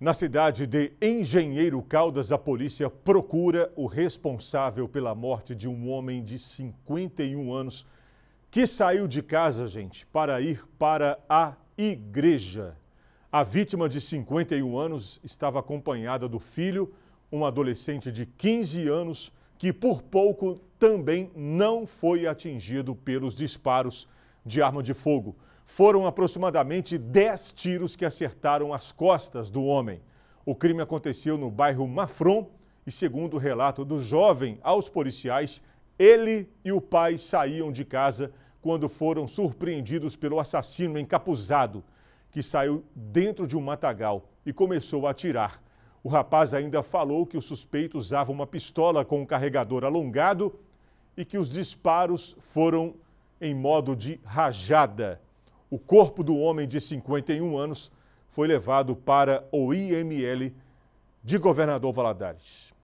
Na cidade de Engenheiro Caldas, a polícia procura o responsável pela morte de um homem de 51 anos que saiu de casa, gente, para ir para a igreja. A vítima de 51 anos estava acompanhada do filho, um adolescente de 15 anos, que por pouco também não foi atingido pelos disparos de arma de fogo. Foram aproximadamente 10 tiros que acertaram as costas do homem. O crime aconteceu no bairro Mafron e, segundo o relato do jovem aos policiais, ele e o pai saíam de casa quando foram surpreendidos pelo assassino encapuzado, que saiu dentro de um matagal e começou a atirar. O rapaz ainda falou que o suspeito usava uma pistola com um carregador alongado e que os disparos foram em modo de rajada. O corpo do homem de 51 anos foi levado para o IML de Governador Valadares.